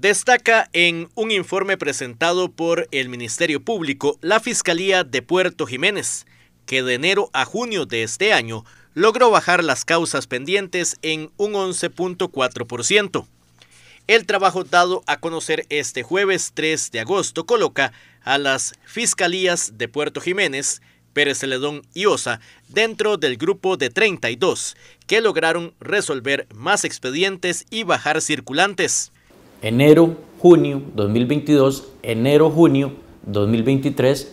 Destaca en un informe presentado por el Ministerio Público la Fiscalía de Puerto Jiménez, que de enero a junio de este año logró bajar las causas pendientes en un 11.4%. El trabajo dado a conocer este jueves 3 de agosto coloca a las fiscalías de Puerto Jiménez, Pérez Celedón y Osa dentro del grupo de 32 que lograron resolver más expedientes y bajar circulantes enero-junio 2022, enero-junio 2023,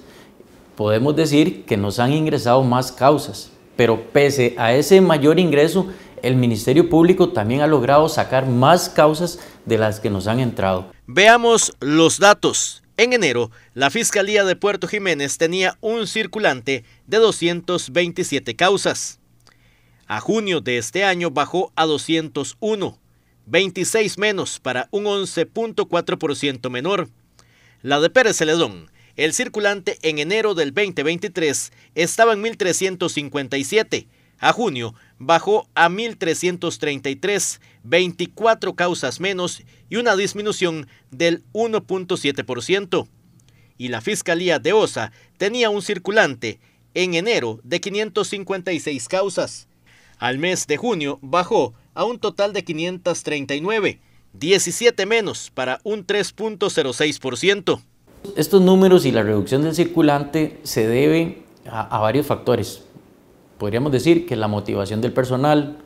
podemos decir que nos han ingresado más causas, pero pese a ese mayor ingreso, el Ministerio Público también ha logrado sacar más causas de las que nos han entrado. Veamos los datos. En enero, la Fiscalía de Puerto Jiménez tenía un circulante de 227 causas. A junio de este año bajó a 201. 26 menos para un 11.4% menor. La de Pérez Celedón, el circulante en enero del 2023 estaba en 1.357, a junio bajó a 1.333, 24 causas menos y una disminución del 1.7%. Y la Fiscalía de OSA tenía un circulante en enero de 556 causas. Al mes de junio bajó a un total de 539, 17 menos para un 3.06%. Estos números y la reducción del circulante se deben a, varios factores. Podríamos decir que la motivación del personal,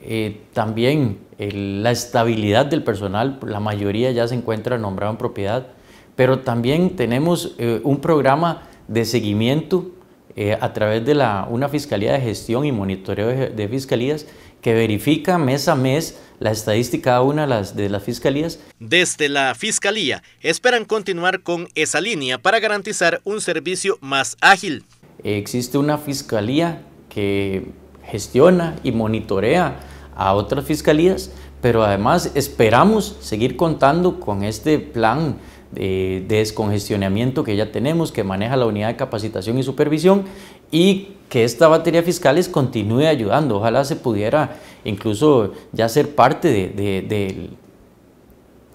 eh, también la estabilidad del personal, la mayoría ya se encuentra nombrado en propiedad, pero también tenemos eh, un programa de seguimiento eh, a través de una fiscalía de gestión y monitoreo de, fiscalías que verifica mes a mes la estadística cada una las, de las fiscalías. Desde la fiscalía esperan continuar con esa línea para garantizar un servicio más ágil. Existe una fiscalía que gestiona y monitorea a otras fiscalías, pero además esperamos seguir contando con este plan de eh, descongestionamiento que ya tenemos, que maneja la unidad de capacitación y supervisión y que esta batería fiscales continúe ayudando. Ojalá se pudiera incluso ya ser parte de,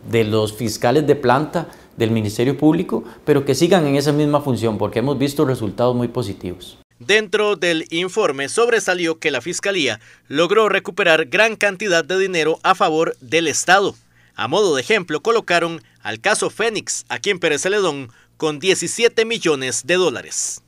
de los fiscales de planta del Ministerio Público, pero que sigan en esa misma función porque hemos visto resultados muy positivos. Dentro del informe sobresalió que la Fiscalía logró recuperar gran cantidad de dinero a favor del Estado. A modo de ejemplo, colocaron al caso Fénix, aquí en Pérez Celedón, con 17 millones de dólares.